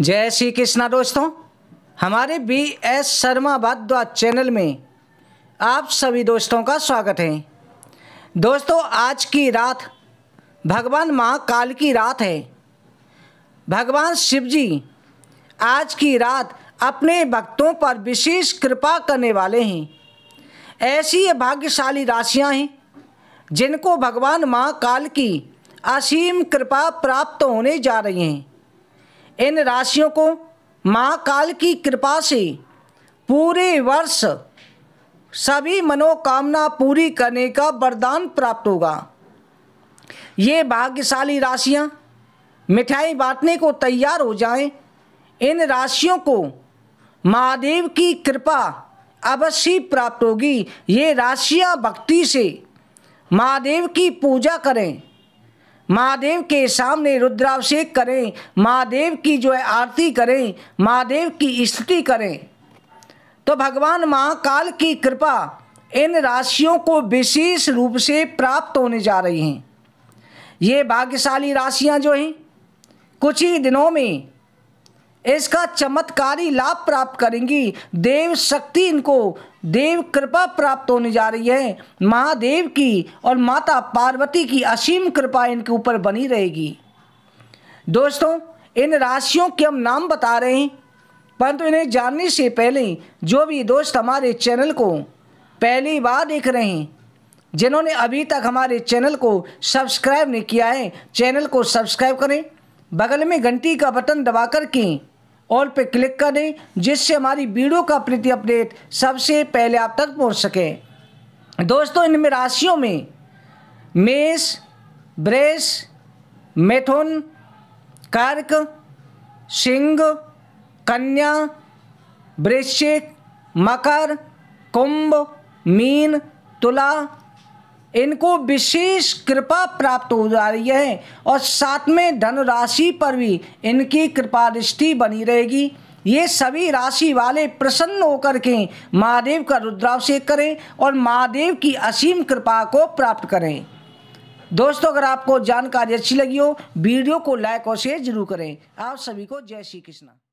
जय श्री कृष्णा दोस्तों हमारे बी एस शर्मा भद्वा चैनल में आप सभी दोस्तों का स्वागत है दोस्तों आज की रात भगवान महाकाल की रात है भगवान शिव जी आज की रात अपने भक्तों पर विशेष कृपा करने वाले हैं ऐसी ये भाग्यशाली राशियां हैं जिनको भगवान महाकाल की असीम कृपा प्राप्त होने जा रही हैं इन राशियों को महाकाल की कृपा से पूरे वर्ष सभी मनोकामना पूरी करने का वरदान प्राप्त होगा ये भाग्यशाली राशियाँ मिठाई बांटने को तैयार हो जाएं इन राशियों को महादेव की कृपा अवश्य प्राप्त होगी ये राशियाँ भक्ति से महादेव की पूजा करें महादेव के सामने रुद्राभिषेक करें महादेव की जो है आरती करें महादेव की स्तुति करें तो भगवान महाकाल की कृपा इन राशियों को विशेष रूप से प्राप्त होने जा रही हैं ये भाग्यशाली राशियां जो हैं कुछ ही दिनों में इसका चमत्कारी लाभ प्राप्त करेंगी देव शक्ति इनको देव कृपा प्राप्त होने जा रही है महादेव की और माता पार्वती की असीम कृपा इनके ऊपर बनी रहेगी दोस्तों इन राशियों के हम नाम बता रहे हैं परंतु इन्हें जानने से पहले जो भी दोस्त हमारे चैनल को पहली बार देख रहे हैं जिन्होंने अभी तक हमारे चैनल को सब्सक्राइब नहीं किया है चैनल को सब्सक्राइब करें बगल में घंटी का बटन दबाकर की ऑल पे क्लिक करें जिससे हमारी वीडियो का प्रति अपडेट सबसे पहले आप तक पहुंच सके दोस्तों इनमें राशियों में मेष ब्रेस मेथुन कर्क सिंह कन्या वृश्चिक मकर कुंभ मीन तुला इनको विशेष कृपा प्राप्त हो जा रही है और साथ में धन राशि पर भी इनकी कृपा दृष्टि बनी रहेगी ये सभी राशि वाले प्रसन्न होकर के महादेव का रुद्राभिषेक करें और महादेव की असीम कृपा को प्राप्त करें दोस्तों अगर आपको जानकारी अच्छी लगी हो वीडियो को लाइक और शेयर जरूर करें आप सभी को जय श्री कृष्णा